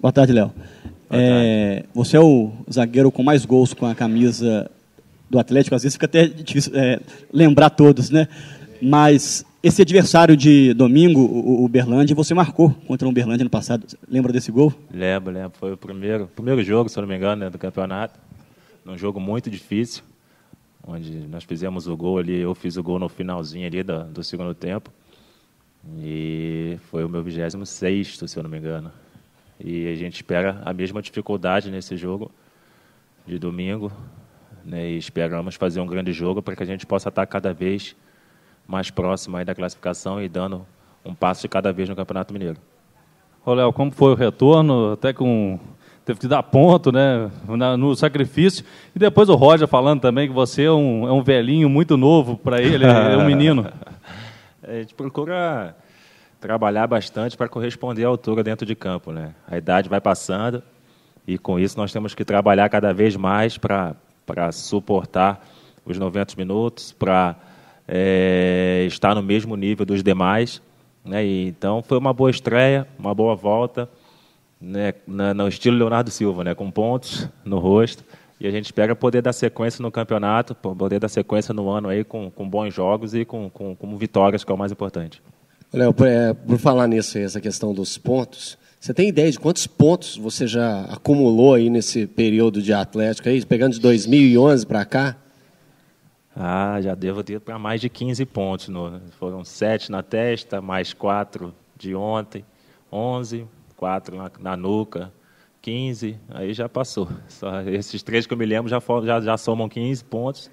Boa tarde, Léo. É, você é o zagueiro com mais gols com a camisa do Atlético. Às vezes fica até difícil é, lembrar todos, né? Mas esse adversário de domingo, o Uberlândia, você marcou contra o Uberlândia no passado. Lembra desse gol? Lembro, lembro. Foi o primeiro, primeiro jogo, se não me engano, né, do campeonato. Num jogo muito difícil, onde nós fizemos o gol ali. Eu fiz o gol no finalzinho ali do, do segundo tempo. E foi o meu 26, se eu não me engano. E a gente espera a mesma dificuldade nesse jogo de domingo. Né, e esperamos fazer um grande jogo para que a gente possa estar cada vez mais próximo da classificação e dando um passo de cada vez no Campeonato Mineiro. Ô, Léo, como foi o retorno? Até com. Teve que dar ponto, né? No sacrifício. E depois o Roger falando também que você é um, é um velhinho muito novo para né? ele, é um menino. a gente procura trabalhar bastante para corresponder à altura dentro de campo. Né? A idade vai passando e, com isso, nós temos que trabalhar cada vez mais para, para suportar os 90 minutos, para é, estar no mesmo nível dos demais. Né? E, então, foi uma boa estreia, uma boa volta, né? Na, no estilo Leonardo Silva, né? com pontos no rosto. E a gente espera poder dar sequência no campeonato, poder dar sequência no ano aí com, com bons jogos e com, com, com vitórias, que é o mais importante. Léo, é, por falar nisso, essa questão dos pontos, você tem ideia de quantos pontos você já acumulou aí nesse período de Atlético aí, pegando de 2011 para cá? Ah, já devo ter para mais de 15 pontos. No, foram sete na testa, mais quatro de ontem, 11, quatro na, na, nuca, 15, aí já passou. Só esses três que eu me lembro já, já, já somam 15 pontos,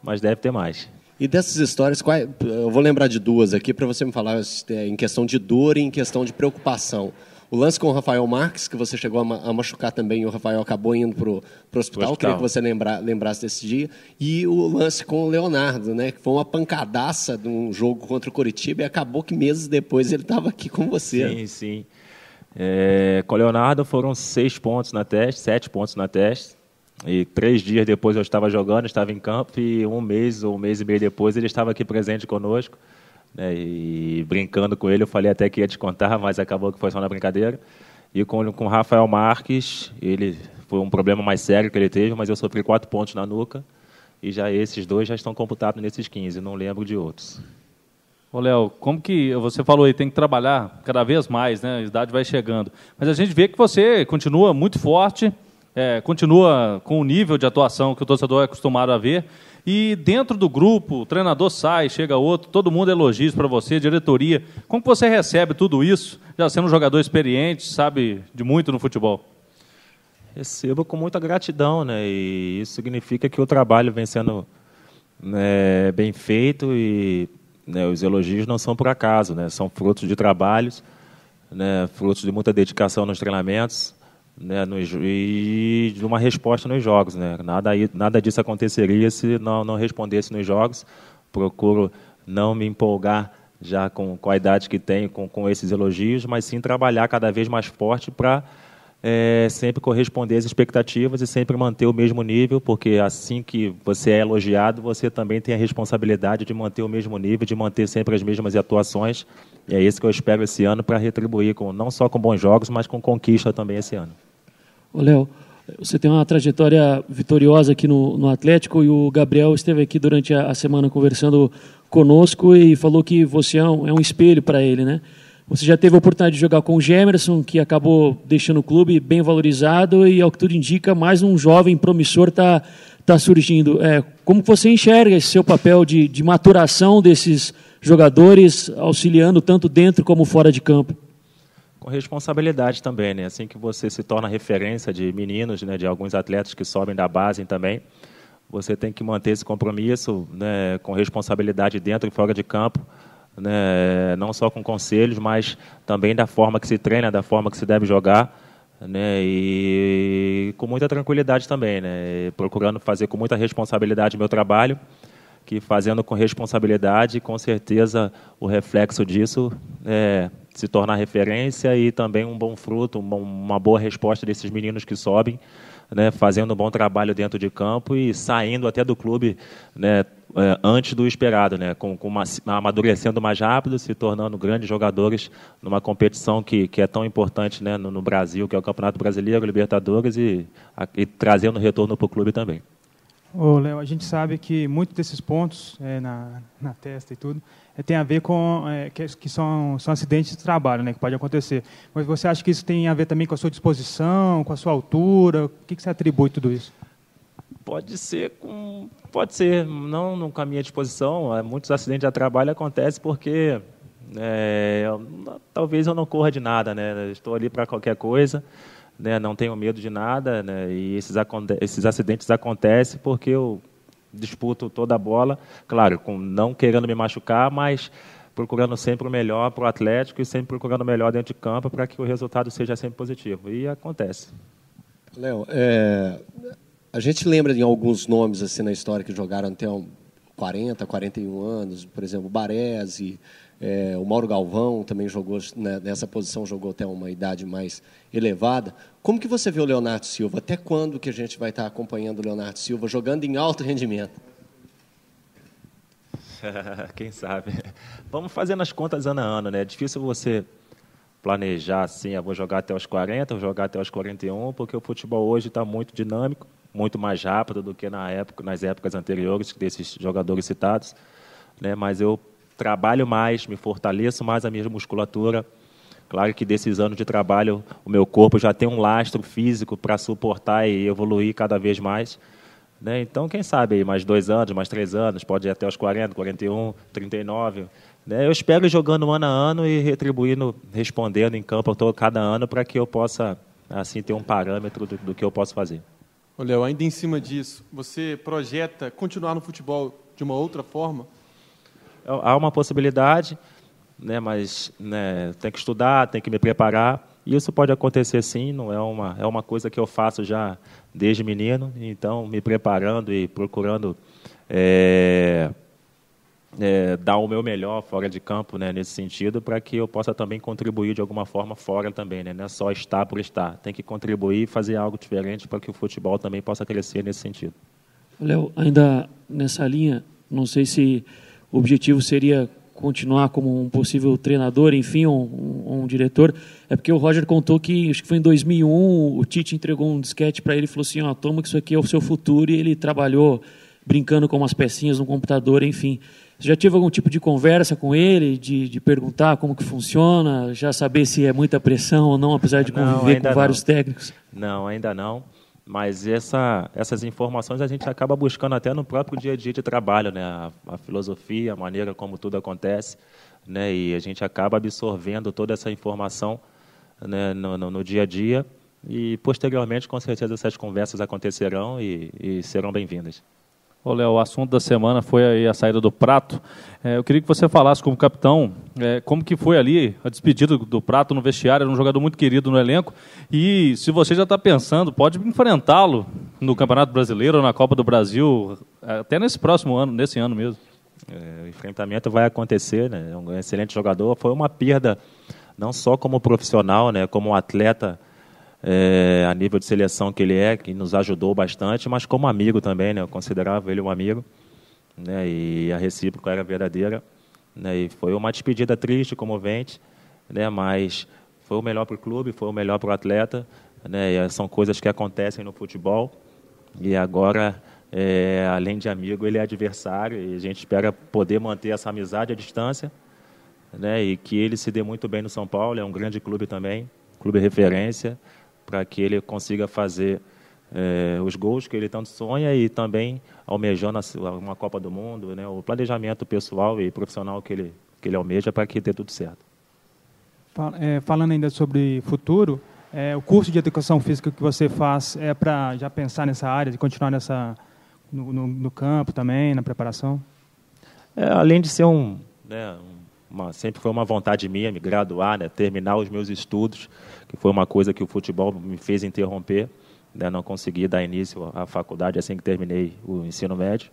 mas deve ter mais. E dessas histórias, qual, eu vou lembrar de duas aqui para você me falar em questão de dor e em questão de preocupação. O lance com o Rafael Marques, que você chegou a, machucar também, e o Rafael acabou indo para o hospital. hospital. Queria que você lembra, lembrasse desse dia. E o lance com o Leonardo, né? Que foi uma pancadaça de um jogo contra o Curitiba e acabou que meses depois ele estava aqui com você. Sim, sim. É, com o Leonardo foram seis pontos na teste, sete pontos na teste. E três dias depois eu estava jogando, estava em campo, e um mês ou um mês e meio depois ele estava aqui presente conosco. Né, e brincando com ele, eu falei até que ia te contar, mas acabou que foi só na brincadeira. E com, com o Rafael Marques, ele foi um problema mais sério que ele teve, mas eu sofri quatro pontos na nuca. E já esses dois já estão computados nesses 15, não lembro de outros. Ô, Léo, como que você falou aí, tem que trabalhar cada vez mais, né? A idade vai chegando. Mas a gente vê que você continua muito forte, é, continua com o nível de atuação que o torcedor é acostumado a ver. E dentro do grupo, o treinador sai, chega outro, todo mundo elogios para você, diretoria. Como você recebe tudo isso, já sendo um jogador experiente, sabe de muito no futebol? Recebo com muita gratidão, né? E isso significa que o trabalho vem sendo né, bem feito e né, os elogios não são por acaso, né? São frutos de trabalhos, né, frutos de muita dedicação nos treinamentos né, nos, e de uma resposta nos jogos. Né? Nada, nada disso aconteceria se não, não respondesse nos jogos. Procuro não me empolgar já com, com a idade que tenho, com, com esses elogios, mas sim trabalhar cada vez mais forte para é, sempre corresponder às expectativas e sempre manter o mesmo nível, porque assim que você é elogiado, você também tem a responsabilidade de manter o mesmo nível, de manter sempre as mesmas atuações. E é isso que eu espero esse ano para retribuir, com, não só com bons jogos, mas com conquista também esse ano. Ô, Léo, você tem uma trajetória vitoriosa aqui no, no Atlético e o Gabriel esteve aqui durante a, a semana conversando conosco e falou que você é um, é um espelho para ele, né? Você já teve a oportunidade de jogar com o Gemerson, que acabou deixando o clube bem valorizado e, ao que tudo indica, mais um jovem promissor está tá surgindo. É, como você enxerga esse seu papel de, de maturação desses jogadores, auxiliando tanto dentro como fora de campo? com responsabilidade também, né? Assim que você se torna referência de meninos, né, de alguns atletas que sobem da base também, você tem que manter esse compromisso, né, com responsabilidade dentro e fora de campo, né, não só com conselhos, mas também da forma que se treina, da forma que se deve jogar, né, e com muita tranquilidade também, né, procurando fazer com muita responsabilidade o meu trabalho, que fazendo com responsabilidade, com certeza o reflexo disso é se tornar referência e também um bom fruto, uma boa resposta desses meninos que sobem, né, fazendo um bom trabalho dentro de campo e saindo até do clube né, é, antes do esperado, né, com, com uma, amadurecendo mais rápido, se tornando grandes jogadores numa competição que, que é tão importante né, no, no Brasil, que é o Campeonato Brasileiro, Libertadores, e, a, e trazendo retorno para o clube também. Ô, Léo, a gente sabe que muitos desses pontos é, na, na testa e tudo é, tem a ver com é, que, que, são, são acidentes de trabalho, né, que pode acontecer. Mas você acha que isso tem a ver também com a sua disposição, com a sua altura? O que, que você atribui tudo isso? Pode ser com, pode ser não no caminho à disposição. É, muitos acidentes de trabalho acontecem porque é, eu, talvez eu não corra de nada, né? Estou ali para qualquer coisa. Né, não tenho medo de nada, né, e esses, esses acidentes acontecem porque eu disputo toda a bola, claro, com, não querendo me machucar, mas procurando sempre o melhor para o Atlético e sempre procurando o melhor dentro de campo para que o resultado seja sempre positivo. E acontece. Léo, é, a gente lembra de alguns nomes assim na história que jogaram até 40, 41 anos, por exemplo, Baresi, é, o Mauro Galvão também jogou né, nessa posição, jogou até uma idade mais elevada. Como que você vê o Leonardo Silva? Até quando que a gente vai estar acompanhando o Leonardo Silva jogando em alto rendimento? Quem sabe? Vamos fazendo as contas ano a ano, né? É difícil você planejar assim, eu ah, vou jogar até os 40, vou jogar até os 41, porque o futebol hoje está muito dinâmico, muito mais rápido do que na época, nas épocas anteriores desses jogadores citados, né? Mas eu trabalho mais, me fortaleço mais a minha musculatura. Claro que desses anos de trabalho, o meu corpo já tem um lastro físico para suportar e evoluir cada vez mais. Né? Então, quem sabe mais dois anos, mais três anos, pode ir até os 40, 41, 39. Né? Eu espero jogando ano a ano e retribuindo, respondendo em campo todo, cada ano para que eu possa, assim, ter um parâmetro do, do que eu posso fazer. Olha, ainda em cima disso, você projeta continuar no futebol de uma outra forma? há uma possibilidade, né, mas né, tem que estudar, tem que me preparar. Isso pode acontecer sim, não é uma, é uma coisa que eu faço já desde menino, então me preparando e procurando é, é, dar o meu melhor fora de campo, né, nesse sentido, para que eu possa também contribuir de alguma forma fora também, né, não é só estar por estar, tem que contribuir e fazer algo diferente para que o futebol também possa crescer nesse sentido. Léo, ainda nessa linha, não sei se o objetivo seria continuar como um possível treinador, enfim, um, um, um, diretor, é porque o Roger contou que, acho que foi em 2001, o Tite entregou um disquete para ele e falou assim, ó, oh, toma que isso aqui é o seu futuro, e ele trabalhou brincando com umas pecinhas no computador, enfim. Você já tive algum tipo de conversa com ele, de, de, perguntar como que funciona, já saber se é muita pressão ou não, apesar de conviver não, com vários técnicos? Não, ainda não. Mas essa, essas informações a gente acaba buscando até no próprio dia a dia de trabalho, né? a, a filosofia, a maneira como tudo acontece, né? e a gente acaba absorvendo toda essa informação né? no, no, no dia a dia. E posteriormente, com certeza, essas conversas acontecerão e, e serão bem-vindas. Ô, Léo, o assunto da semana foi a saída do Prato. É, eu queria que você falasse como capitão, é, como que foi ali a despedida do Prato no vestiário, era um jogador muito querido no elenco, e se você já está pensando, pode enfrentá-lo no Campeonato Brasileiro, na Copa do Brasil, até nesse próximo ano, nesse ano mesmo. É, o enfrentamento vai acontecer, né? É um excelente jogador, foi uma perda, não só como profissional, né? como um atleta, é, a nível de seleção que ele é, que nos ajudou bastante, mas como amigo também, né? Eu considerava ele um amigo, né? E a recíproca era verdadeira, né? E foi uma despedida triste, comovente, né? Mas foi o melhor para o clube, foi o melhor para o atleta, né? E é, são coisas que acontecem no futebol e agora é, além de amigo, ele é adversário e a gente espera poder manter essa amizade à distância, né? E que ele se dê muito bem no São Paulo, é um grande clube também, clube referência para que ele consiga fazer é, os gols que ele tanto sonha e também almejando uma Copa do Mundo, né, o planejamento pessoal e profissional que ele, que ele almeja para que dê tudo certo. Eh, falando ainda sobre futuro, é, o curso de educação física que você faz é para já pensar nessa área, de continuar nessa, no, no, no campo também, na preparação? É, além de ser um, né, um uma, sempre foi uma vontade minha me graduar, né, terminar os meus estudos, que foi uma coisa que o futebol me fez interromper. Né, não consegui dar início à faculdade assim que terminei o ensino médio.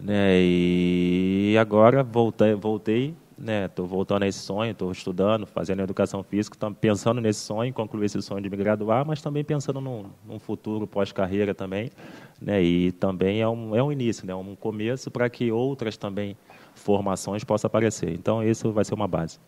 Né, e agora voltei, voltei estou né, voltando a esse sonho, estou estudando, fazendo educação física, tô pensando nesse sonho, concluir esse sonho de me graduar, mas também pensando num, num futuro pós-carreira também, né, e também é um, é um início, né, um começo para que outras também formações possa aparecer. Então, isso vai ser uma base.